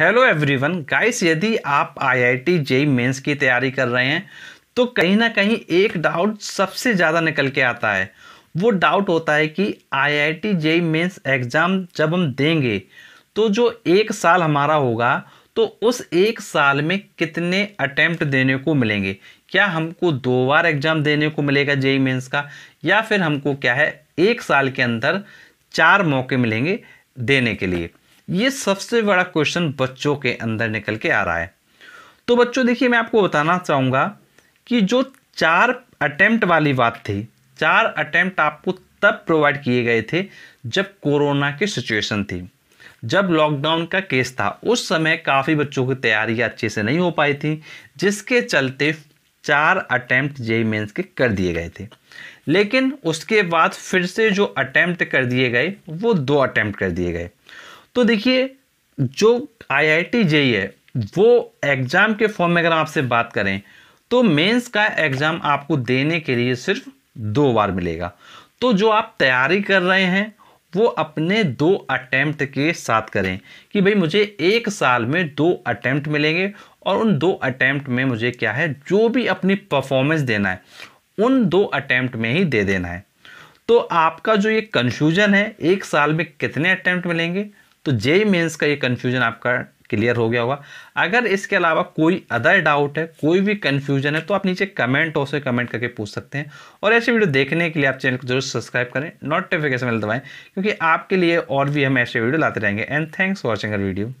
hello everyone guys यदि आप IIT JEE mains की तैयारी कर रहे हैं तो कहीं ना कहीं एक डाउट सबसे ज़्यादा निकल के आता है वो डाउट होता है कि आईआईटी जेई मेंस एग्ज़ाम जब हम देंगे तो जो एक साल हमारा होगा तो उस एक साल में कितने अटैम्प्ट देने को मिलेंगे क्या हमको दो बार एग्ज़ाम देने को मिलेगा जेई मेन्स का या फिर हमको क्या है एक साल के अंदर चार मौके मिलेंगे देने के लिए ये सबसे बड़ा क्वेश्चन बच्चों के अंदर निकल के आ रहा है तो बच्चों देखिए मैं आपको बताना चाहूँगा कि जो चार अटेम्प्ट वाली बात थी चार अटेम्प्ट आपको तब प्रोवाइड किए गए थे जब कोरोना की सिचुएशन थी जब लॉकडाउन का केस था उस समय काफ़ी बच्चों की तैयारी अच्छे से नहीं हो पाई थी जिसके चलते चार अटैम्प्ट जेई मेंस के कर दिए गए थे लेकिन उसके बाद फिर से जो अटैम्प्ट कर दिए गए वो दो अटैम्प्ट कर दिए गए तो देखिए जो आई आई टी जेई है वो एग्ज़ाम के फॉर्म में अगर आपसे बात करें तो मेंस का एग्ज़ाम आपको देने के लिए सिर्फ दो बार मिलेगा तो जो आप तैयारी कर रहे हैं वो अपने दो अटैम्प्ट के साथ करें कि भाई मुझे एक साल में दो अटैम्प्ट मिलेंगे और उन दो अटैम्प्ट में मुझे क्या है जो भी अपनी परफॉर्मेंस देना है उन दो अटैम्प्ट में ही दे देना है तो आपका जो ये कन्फ्यूजन है एक साल में कितने अटैम्प्ट मिलेंगे तो जे मेंस का ये कन्फ्यूजन आपका क्लियर हो गया होगा अगर इसके अलावा कोई अदर डाउट है कोई भी कन्फ्यूजन है तो आप नीचे कमेंट हो से कमेंट करके पूछ सकते हैं और ऐसे वीडियो देखने के लिए आप चैनल को जरूर सब्सक्राइब करें नोटिफिकेशन बेल दबाएं क्योंकि आपके लिए और भी हम ऐसे वीडियो लाते रहेंगे and thanks for watching our video